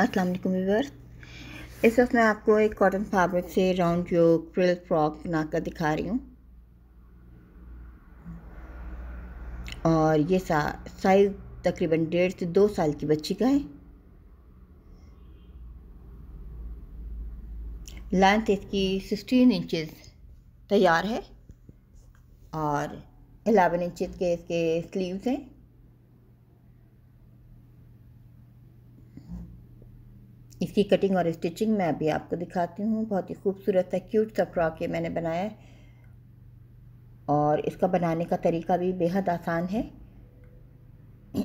अस्सलाम वालेकुम व्यूअर्स इस वक्त मैं आपको एक कॉटन फैब्रिक से राउंड जो क्रिल फ्रॉक बनाकर दिखा रही हूँ और ये साइज तकरीबन डेढ़ से दो साल की बच्ची का है लेंथ इसकी सिक्सटीन इंचज़ तैयार है और एलेवन इंचज़ के इसके स्लीव्स हैं इसकी कटिंग और स्टिचिंग मैं अभी आपको दिखाती हूँ बहुत ही खूबसूरत सा क्यूट सा फ्रॉक ये मैंने बनाया है और इसका बनाने का तरीका भी बेहद आसान है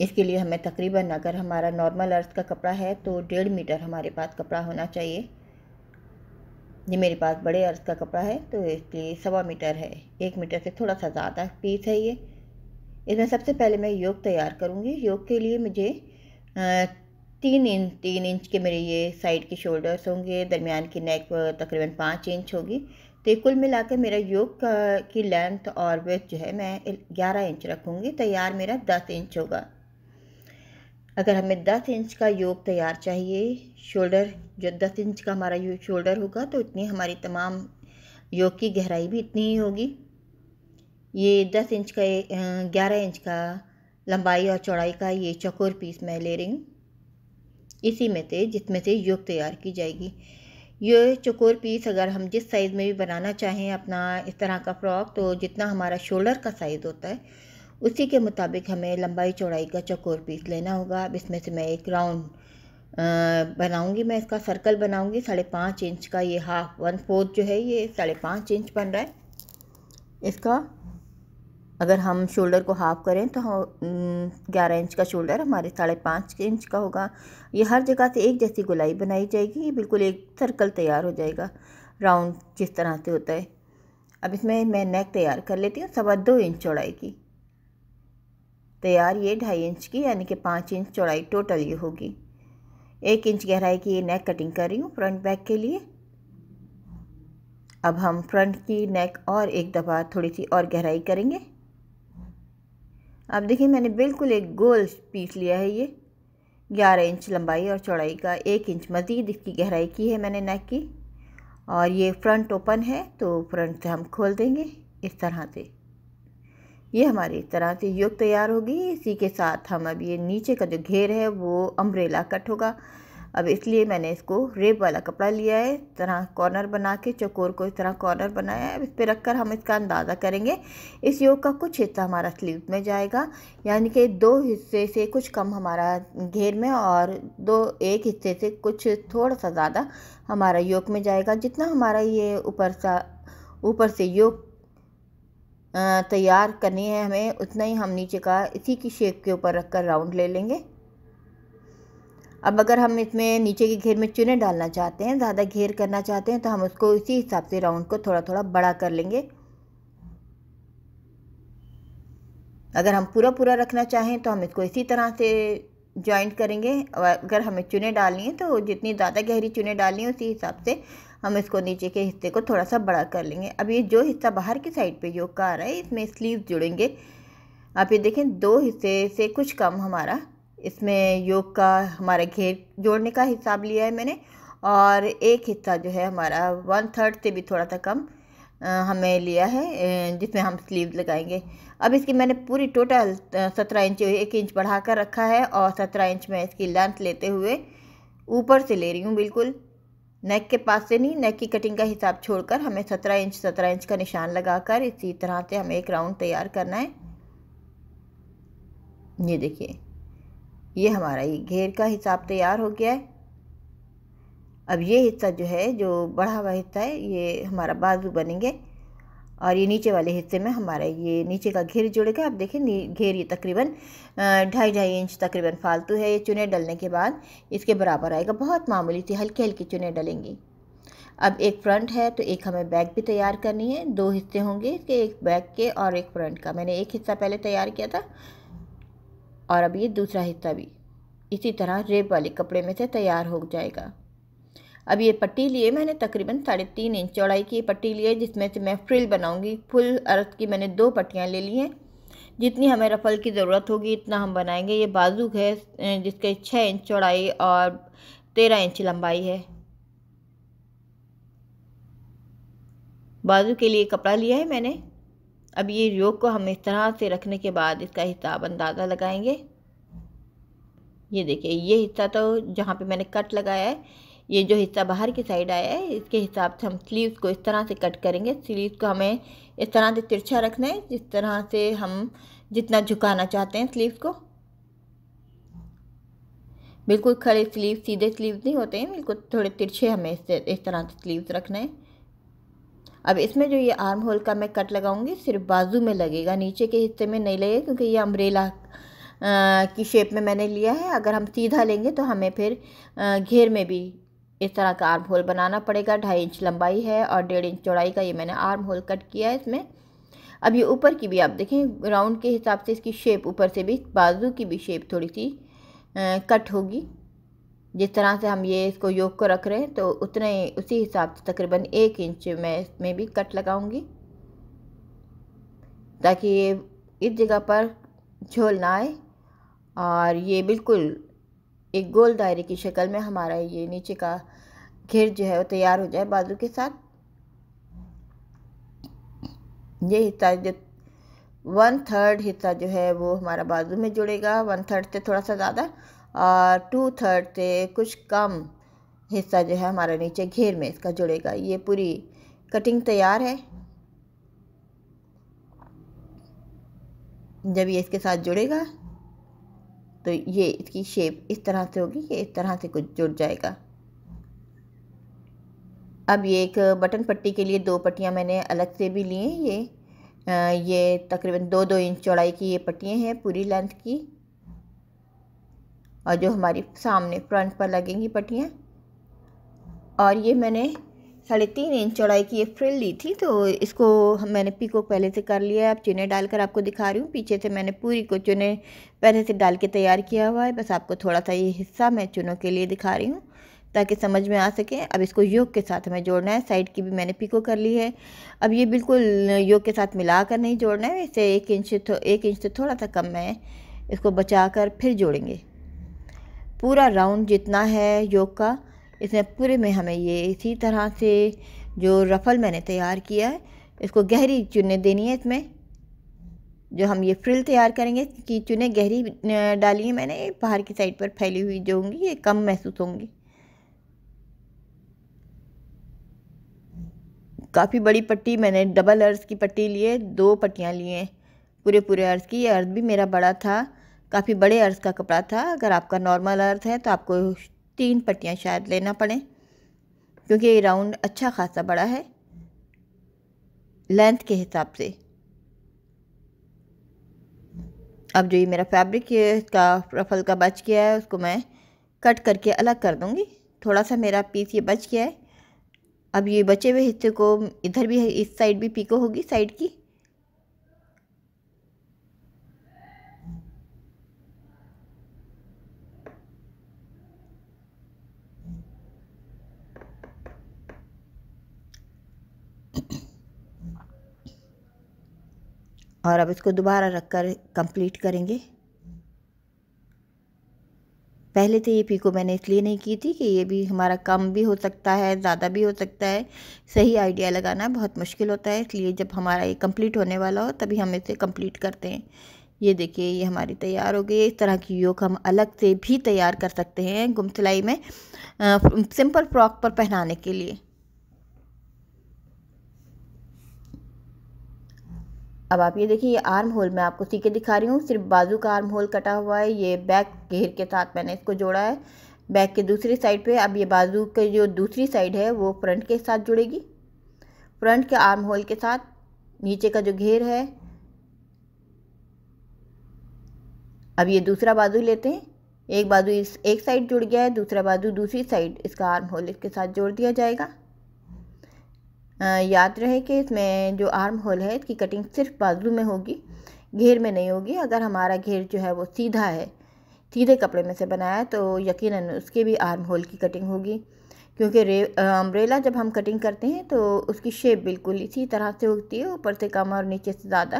इसके लिए हमें तकरीबन अगर हमारा नॉर्मल अर्थ का कपड़ा है तो डेढ़ मीटर हमारे पास कपड़ा होना चाहिए ये मेरे पास बड़े अर्थ का कपड़ा है तो इसलिए सवा मीटर है एक मीटर से थोड़ा सा ज़्यादा पीस है ये इसमें सबसे पहले मैं योग तैयार करूँगी योग के लिए मुझे तीन इंच तीन इंच के मेरे ये साइड के शोल्डर्स होंगे दरमियान की नेक तकरीबन पाँच इंच होगी तो कुल मिलाकर मेरा योग का की लेंथ और वेथ जो है मैं ग्यारह इंच रखूँगी तैयार मेरा दस इंच होगा अगर हमें दस इंच का योग तैयार चाहिए शोल्डर जो दस इंच का हमारा योग शोल्डर होगा तो इतनी हमारी तमाम योग की गहराई भी इतनी ही होगी ये दस इंच का ग्यारह इंच का लंबाई और चौड़ाई का ये चकोर पीस मैं ले रही हूँ इसी में से जिसमें से योग तैयार की जाएगी ये चकोर पीस अगर हम जिस साइज़ में भी बनाना चाहें अपना इस तरह का फ्रॉक तो जितना हमारा शोल्डर का साइज़ होता है उसी के मुताबिक हमें लंबाई चौड़ाई का चकोर पीस लेना होगा अब इसमें से मैं एक राउंड बनाऊंगी मैं इसका सर्कल बनाऊंगी साढ़े पाँच इंच का ये हाफ वन फोर्थ जो है ये साढ़े पाँच इंच बन रहा है इसका अगर हम शोल्डर को हाफ़ करें तो ग्यारह इंच का शोल्डर हमारे साढ़े पाँच इंच का होगा ये हर जगह से एक जैसी गुलाई बनाई जाएगी ये बिल्कुल एक सर्कल तैयार हो जाएगा राउंड जिस तरह से होता है अब इसमें मैं नेक तैयार कर लेती हूँ सवा दो इंच चौड़ाई की तैयार ये ढाई इंच की यानी कि पाँच इंच चौड़ाई टोटल ये होगी एक इंच गहराई की ये नेक कटिंग कर रही हूँ फ्रंट बैक के लिए अब हम फ्रंट की नेक और एक दफ़ा थोड़ी सी और गहराई करेंगे अब देखिए मैंने बिल्कुल एक गोल पीस लिया है ये ग्यारह इंच लंबाई और चौड़ाई का एक इंच मज़ीद इसकी गहराई की है मैंने नेक की और ये फ्रंट ओपन है तो फ्रंट से हम खोल देंगे इस तरह से ये हमारी इस तरह से योग तैयार होगी इसी के साथ हम अब ये नीचे का जो घेर है वो अम्ब्रेला कट होगा अब इसलिए मैंने इसको रेप वाला कपड़ा लिया है इस तरह कॉर्नर बना के चकोर को इस तरह कॉर्नर बनाया है अब इस पर रख कर हम इसका अंदाज़ा करेंगे इस योग का कुछ हिस्सा हमारा स्लीव में जाएगा यानी कि दो हिस्से से कुछ कम हमारा घेर में और दो एक हिस्से से कुछ थोड़ा सा ज़्यादा हमारा योग में जाएगा जितना हमारा ये ऊपर सा ऊपर से योग तैयार करनी है हमें उतना ही हम नीचे का इसी की शेप के ऊपर रखकर राउंड ले लेंगे अब अगर हम इसमें नीचे के घेर में चुने डालना चाहते हैं ज़्यादा घेर करना चाहते हैं तो हम उसको इसी हिसाब से राउंड को थोड़ा थोड़ा बड़ा कर लेंगे अगर हम पूरा पूरा रखना चाहें तो हम इसको इसी तरह से ज्वाइंट करेंगे और अगर हमें चुने डालनी है तो जितनी ज़्यादा गहरी चुने डालनी है उसी हिसाब से हम इसको नीचे के हिस्से को थोड़ा सा बड़ा कर लेंगे अब ये जो हिस्सा बाहर की साइड पे योग का आ रहा है इसमें स्लीव जुड़ेंगे आप ये देखें दो हिस्से से कुछ कम हमारा इसमें योग का हमारे घेर जोड़ने का हिसाब लिया है मैंने और एक हिस्सा जो है हमारा वन थर्ड से भी थोड़ा सा कम हमें लिया है जिसमें हम स्लीव लगाएंगे अब इसकी मैंने पूरी टोटल सत्रह इंच एक इंच बढ़ा कर रखा है और सत्रह इंच में इसकी लेंथ लेते हुए ऊपर से ले रही हूँ बिल्कुल नेक के पास से नहीं नेक की कटिंग का हिसाब छोड़कर हमें सत्रह इंच सत्रह इंच का निशान लगाकर इसी तरह से हमें एक राउंड तैयार करना है ये देखिए ये हमारा घेर का हिसाब तैयार हो गया है अब ये हिस्सा जो है जो बढ़ा हुआ हिस्सा है ये हमारा बाजू बनेंगे और ये नीचे वाले हिस्से में हमारा ये नीचे का घेर जुड़ेगा आप देखें घेर ये तकरीबन ढाई ढाई इंच तकरीबन फालतू है ये चुने डलने के बाद इसके बराबर आएगा बहुत मामूली थी हल्के हल्के चुने डलेंगी अब एक फ्रंट है तो एक हमें बैक भी तैयार करनी है दो हिस्से होंगे इसके एक बैक के और एक फ्रंट का मैंने एक हिस्सा पहले तैयार किया था और अब ये दूसरा हिस्सा भी इसी तरह रेप वाले कपड़े में से तैयार हो जाएगा अब ये पट्टी लिए मैंने तकरीबन साढ़े तीन इंच चौड़ाई की पट्टी लिए जिसमें से मैं फ्रिल बनाऊंगी फुल अर्थ की मैंने दो पट्टियाँ ले ली हैं जितनी हमें रफल की ज़रूरत होगी इतना हम बनाएंगे ये बाजू है जिसके छः इंच चौड़ाई और तेरह इंच लंबाई है बाजू के लिए कपड़ा लिया है मैंने अब ये योग को हम इस तरह से रखने के बाद इसका हिसाब अंदाज़ा लगाएंगे ये देखिए ये हिस्सा तो जहाँ पे मैंने कट लगाया है ये जो हिस्सा बाहर की साइड आया है इसके हिसाब से हम स्लीव्स को इस तरह से कट करेंगे स्लीव्स को हमें इस तरह से तिरछा रखना है जिस तरह से हम जितना झुकाना चाहते हैं स्लीव्स को बिल्कुल खड़े स्लीव सीधे स्लीव्स नहीं होते हैं बिल्कुल थोड़े तिरछे हमें इस तरह से स्लीव्स रखना है अब इसमें जो ये आर्म होल का मैं कट लगाऊंगी सिर्फ बाजू में लगेगा नीचे के हिस्से में नहीं लगेगा क्योंकि ये अम्ब्रेला की शेप में मैंने लिया है अगर हम सीधा लेंगे तो हमें फिर घेर में भी इस तरह का आर्म होल बनाना पड़ेगा ढाई इंच लंबाई है और डेढ़ इंच चौड़ाई का ये मैंने आर्म होल कट किया है इसमें अब ये ऊपर की भी आप देखें राउंड के हिसाब से इसकी शेप ऊपर से भी बाजू की भी शेप थोड़ी सी कट होगी जिस तरह से हम ये इसको योग को रख रहे हैं तो उतने उसी हिसाब से तकरीबन एक इंच मैं इसमें भी कट लगाऊंगी ताकि ये इस जगह पर झोल ना आए और ये बिल्कुल एक गोल दायरे की शक्ल में हमारा ये नीचे का घेर जो है वो तैयार हो जाए बाजू के साथ ये हिस्सा जो वन थर्ड हिस्सा जो है वो हमारा बाजू में जुड़ेगा वन थर्ड से थोड़ा सा ज़्यादा और टू थर्ड से कुछ कम हिस्सा जो है हमारा नीचे घेर में इसका जुड़ेगा ये पूरी कटिंग तैयार है जब ये इसके साथ जुड़ेगा तो ये इसकी शेप इस तरह से होगी ये इस तरह से कुछ जुड़ जाएगा अब ये एक बटन पट्टी के लिए दो पट्टियाँ मैंने अलग से भी ली हैं ये ये तकरीबन दो दो इंच चौड़ाई की ये पट्टियाँ हैं पूरी लेंथ की और जो हमारी सामने फ्रंट पर लगेंगी पट्टियाँ और ये मैंने साढ़े तीन इंच चौड़ाई की ये फ्रिल ली थी तो इसको मैंने पीको पहले से कर लिया है अब चुने डालकर आपको दिखा रही हूँ पीछे से मैंने पूरी को चुने पहले से डाल के तैयार किया हुआ है बस आपको थोड़ा सा ये हिस्सा मैं चुनों के लिए दिखा रही हूँ ताकि समझ में आ सके अब इसको योग के साथ हमें जोड़ना है साइड की भी मैंने पिको कर ली है अब ये बिल्कुल योग के साथ मिला कर नहीं जोड़ना है इसे एक इंच तो एक इंच से थोड़ा सा कम है इसको बचा कर फिर जोड़ेंगे पूरा राउंड जितना है योग का इसमें पूरे में हमें ये इसी तरह से जो रफ़ल मैंने तैयार किया है इसको गहरी चुने देनी है इसमें जो हम ये फ्रिल तैयार करेंगे कि चुने गहरी डाली है मैंने बाहर की साइड पर फैली हुई जो होंगी ये कम महसूस होंगी काफ़ी बड़ी पट्टी मैंने डबल अर्ज की पट्टी लिए दो पट्टियाँ लिए पूरे पूरे अर्ज की ये अर्ज भी मेरा बड़ा था काफ़ी बड़े अर्थ का कपड़ा था अगर आपका नॉर्मल अर्थ है तो आपको तीन पट्टियाँ शायद लेना पड़ें क्योंकि ये राउंड अच्छा खासा बड़ा है लेंथ के हिसाब से अब जो ये मेरा फैब्रिक का रफल का बच गया है उसको मैं कट करके अलग कर दूँगी थोड़ा सा मेरा पीस ये बच गया है अब ये बचे हुए हिस्से को इधर भी इस साइड भी पीको होगी साइड की और अब इसको दोबारा रख कर कम्प्लीट करेंगे पहले तो ये पीको मैंने इसलिए नहीं की थी कि ये भी हमारा कम भी हो सकता है ज़्यादा भी हो सकता है सही आइडिया लगाना बहुत मुश्किल होता है इसलिए जब हमारा ये कम्प्लीट होने वाला हो तभी हम इसे कम्प्लीट करते हैं ये देखिए ये हमारी तैयार हो गई इस तरह की योग हम अलग से भी तैयार कर सकते हैं गुम सिलाई में आ, सिंपल फ्रॉक पर पहनाने के लिए अब आप ये देखिए ये आर्म होल मैं आपको सीखे दिखा रही हूँ सिर्फ बाजू का आर्म होल कटा हुआ है ये बैक घेर के साथ मैंने इसको जोड़ा है बैक के दूसरी साइड पे अब ये बाजू के जो दूसरी साइड है वो फ्रंट के साथ जुड़ेगी फ्रंट के आर्म होल के साथ नीचे का जो घेर है अब ये दूसरा बाजू लेते हैं एक बाजू इस एक साइड जुड़ गया है दूसरा बाजू दूसरी साइड इसका आर्म होल इसके साथ जोड़ दिया जाएगा याद रहे कि इसमें जो आर्म होल है इसकी कटिंग सिर्फ बाजू में होगी घेर में नहीं होगी अगर हमारा घेर जो है वो सीधा है सीधे कपड़े में से बनाया तो यकीनन उसके भी आर्म होल की कटिंग होगी क्योंकि रे अम्ब्रेला जब हम कटिंग करते हैं तो उसकी शेप बिल्कुल इसी तरह से होती है ऊपर से कम और नीचे से ज़्यादा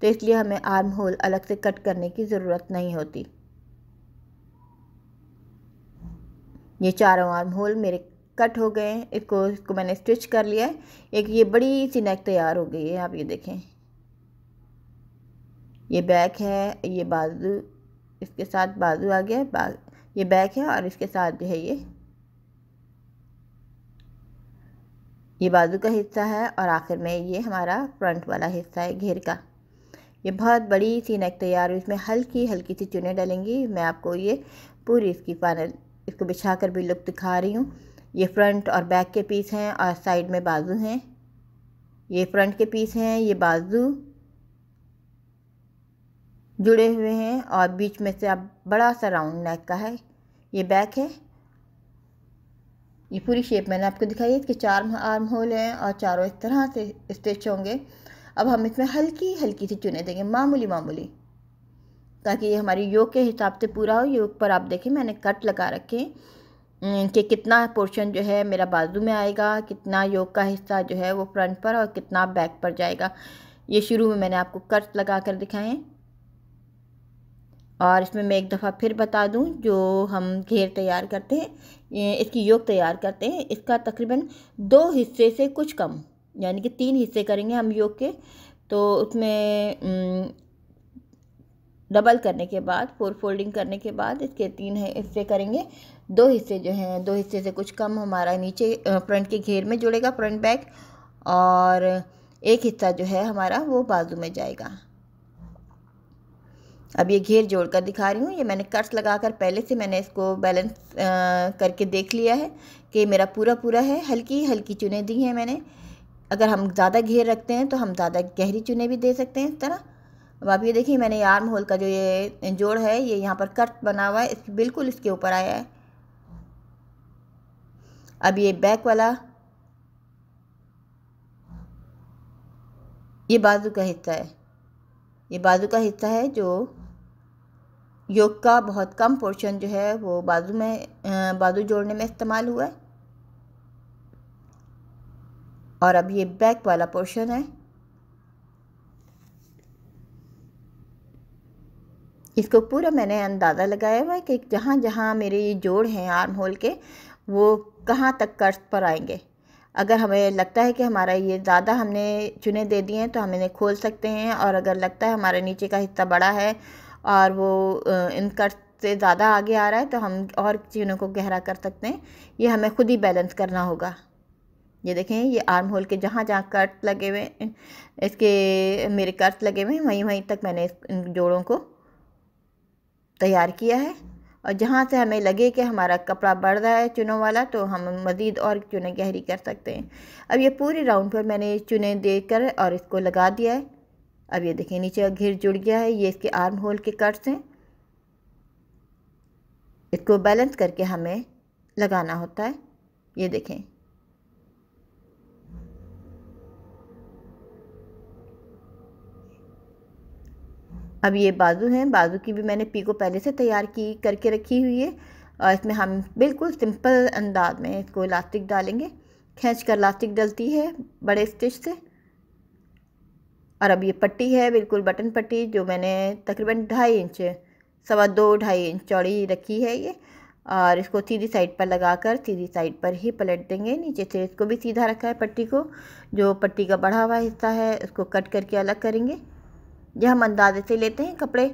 तो इसलिए हमें आर्म होल अलग से कट करने की ज़रूरत नहीं होती ये चारों आर्म होल मेरे कट हो गए एक इसको इसको मैंने स्टिच कर लिया है एक ये बड़ी सी नेक तैयार हो गई है आप ये देखें ये बैक है ये बाजू इसके साथ बाजू आ गया बा, ये बैक है और इसके साथ है ये ये बाजू का हिस्सा है और आखिर में ये हमारा फ्रंट वाला हिस्सा है घेर का ये बहुत बड़ी सी नेक तैयार हुई इसमें हल्की हल्की सी चुने डालेंगी मैं आपको ये पूरी इसकी फाइनल इसको बिछा कर भी लुक दिखा रही हूँ ये फ्रंट और बैक के पीस हैं और साइड में बाजू हैं ये फ्रंट के पीस हैं ये बाजू जुड़े हुए हैं और बीच में से अब बड़ा सा राउंड नेक का है ये बैक है ये पूरी शेप मैंने आपको दिखाई है इसके चार आर्म होल हैं और चारों इस तरह से स्टिच होंगे अब हम इसमें हल्की हल्की सी चुने देंगे मामूली मामूली ताकि ये हमारी योग के हिसाब से पूरा हो योग पर आप देखें मैंने कट लगा रखे हैं कि कितना पोर्शन जो है मेरा बाजू में आएगा कितना योग का हिस्सा जो है वो फ्रंट पर और कितना बैक पर जाएगा ये शुरू में मैंने आपको कर्ज लगा कर दिखाएँ और इसमें मैं एक दफ़ा फिर बता दूं जो हम घेर तैयार करते हैं इसकी योग तैयार करते हैं इसका तकरीबन दो हिस्से से कुछ कम यानी कि तीन हिस्से करेंगे हम योग के तो उसमें डबल करने के बाद फोर फोल्डिंग करने के बाद इसके तीन हिस्से करेंगे दो हिस्से जो हैं दो हिस्से से कुछ कम हमारा नीचे फ्रंट के घेर में जुड़ेगा फ्रंट बैक और एक हिस्सा जो है हमारा वो बाजू में जाएगा अब ये घेर जोड़कर दिखा रही हूँ ये मैंने कट्स लगाकर पहले से मैंने इसको बैलेंस करके देख लिया है कि मेरा पूरा पूरा है हल्की हल्की चुने दी हैं मैंने अगर हम ज़्यादा घेर रखते हैं तो हम ज़्यादा गहरी चुने भी दे सकते हैं इस तरह अब आप ये देखिए मैंने आर्म होल का जो ये जोड़ है ये यहाँ पर कट बना हुआ है इस बिल्कुल इसके ऊपर आया है अब ये बैक वाला ये बाजू का हिस्सा है ये बाजू का हिस्सा है जो योग का बहुत कम पोर्शन जो है वो बाजू में बाजू जोड़ने में इस्तेमाल हुआ है और अब ये बैक वाला पोर्शन है इसको पूरा मैंने अंदाज़ा लगाया हुआ है कि जहाँ जहाँ मेरे ये जोड़ हैं आर्म होल के वो कहाँ तक कर्ज पर आएंगे अगर हमें लगता है कि हमारा ये ज़्यादा हमने चुने दे दिए हैं तो हम इन्हें खोल सकते हैं और अगर लगता है हमारे नीचे का हिस्सा बड़ा है और वो इन कर्ज से ज़्यादा आगे आ रहा है तो हम और चीज़ों को गहरा कर सकते हैं ये हमें खुद ही बैलेंस करना होगा ये देखें ये आर्म होल के जहाँ जहाँ कर्ज लगे हुए इसके मेरे कर्ज लगे हुए हैं वहीं वहीं तक मैंने इन जोड़ों को तैयार किया है और जहाँ से हमें लगे कि हमारा कपड़ा बढ़ रहा है चुनों वाला तो हम मज़ीद और चुने गहरी कर सकते हैं अब ये पूरे राउंड पर मैंने चुने दे कर और इसको लगा दिया है अब ये देखिए नीचे घिर जुड़ गया है ये इसके आर्म होल के कट्स हैं इसको बैलेंस करके हमें लगाना होता है ये देखें अब ये बाजू हैं बाजू की भी मैंने पीको पहले से तैयार की करके रखी हुई है और इसमें हम बिल्कुल सिंपल अंदाज में इसको इलास्टिक डालेंगे खींच कर इलास्टिक डलती है बड़े स्टिच से और अब ये पट्टी है बिल्कुल बटन पट्टी जो मैंने तकरीबन ढाई इंच सवा दो ढाई इंच चौड़ी रखी है ये और इसको सीधी साइड पर लगा कर सीधी साइड पर ही पलट देंगे नीचे से इसको भी सीधा रखा है पट्टी को जो पट्टी का बढ़ा हुआ हिस्सा है उसको कट करके अलग करेंगे यह हम अंदाजे से लेते हैं कपड़े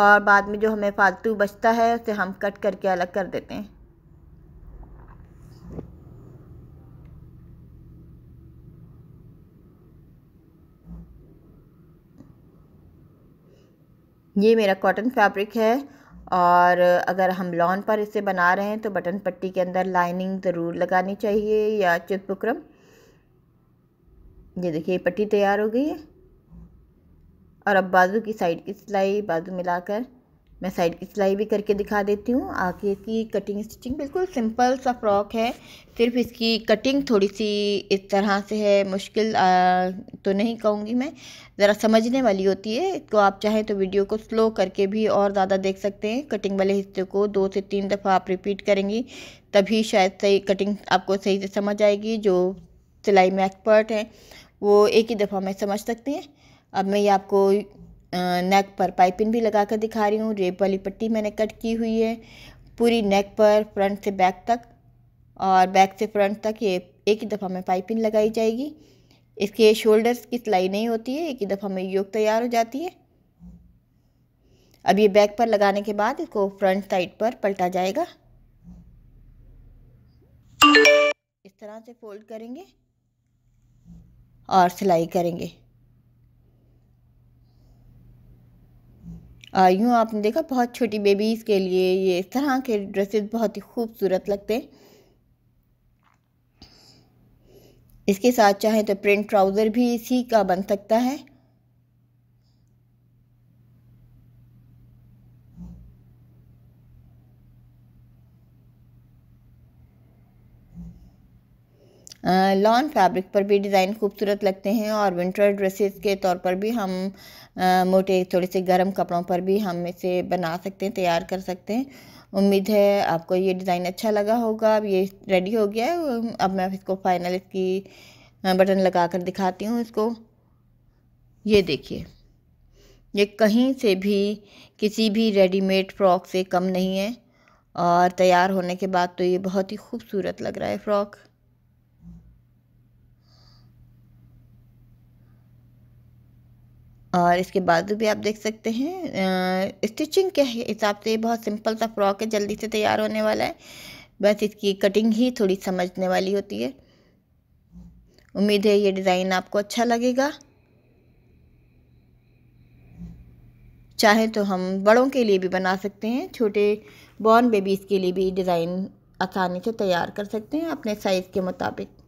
और बाद में जो हमें फालतू बचता है उसे हम कट करके अलग कर देते हैं ये मेरा कॉटन फैब्रिक है और अगर हम लॉन पर इसे बना रहे हैं तो बटन पट्टी के अंदर लाइनिंग ज़रूर लगानी चाहिए या चिपक्रम ये देखिए पट्टी तैयार हो गई है और अब बाजू की साइड की सिलाई बाजू मिलाकर मैं साइड की सिलाई भी करके दिखा देती हूँ आगे इसकी कटिंग स्टिचिंग बिल्कुल सिंपल सा फ्रॉक है सिर्फ इसकी कटिंग थोड़ी सी इस तरह से है मुश्किल आ, तो नहीं कहूँगी मैं ज़रा समझने वाली होती है इसको तो आप चाहें तो वीडियो को स्लो करके भी और ज़्यादा देख सकते हैं कटिंग वाले हिस्से को दो से तीन दफ़ा आप रिपीट करेंगी तभी शायद सही कटिंग आपको सही से समझ आएगी जो सिलाई में एक्सपर्ट हैं वो एक ही दफ़ा में समझ सकती हैं अब मैं ये आपको नेक पर पाइपिंग भी लगा कर दिखा रही हूँ रेप वाली पट्टी मैंने कट की हुई है पूरी नेक पर फ्रंट से बैक तक और बैक से फ्रंट तक ये एक ही दफ़ा में पाइपिंग लगाई जाएगी इसके शोल्डर्स की सिलाई नहीं होती है एक ही दफ़ा में योग तैयार हो जाती है अब ये बैक पर लगाने के बाद इसको फ्रंट साइड पर पलटा जाएगा इस तरह से फोल्ड करेंगे और सिलाई करेंगे यूँ आपने देखा बहुत छोटी बेबीज़ के लिए ये इस तरह के ड्रेसेस बहुत ही खूबसूरत लगते हैं इसके साथ चाहे तो प्रिंट ट्राउज़र भी इसी का बन सकता है लॉन फैब्रिक पर भी डिज़ाइन खूबसूरत लगते हैं और विंटर ड्रेसेस के तौर पर भी हम आ, मोटे थोड़े से गर्म कपड़ों पर भी हम इसे बना सकते हैं तैयार कर सकते हैं उम्मीद है आपको ये डिज़ाइन अच्छा लगा होगा अब ये रेडी हो गया है अब मैं इसको फाइनल इसकी बटन लगा कर दिखाती हूँ इसको ये देखिए ये कहीं से भी किसी भी रेडीमेड फ़्रॉक से कम नहीं है और तैयार होने के बाद तो ये बहुत ही खूबसूरत लग रहा है फ़्रॉक और इसके बाद भी आप देख सकते हैं स्टिचिंग के हिसाब से बहुत सिंपल सा फ्रॉक है जल्दी से तैयार होने वाला है बस इसकी कटिंग ही थोड़ी समझने वाली होती है उम्मीद है ये डिज़ाइन आपको अच्छा लगेगा चाहे तो हम बड़ों के लिए भी बना सकते हैं छोटे बॉर्न बेबीज़ के लिए भी डिज़ाइन आसानी से तैयार कर सकते हैं अपने साइज़ के मुताबिक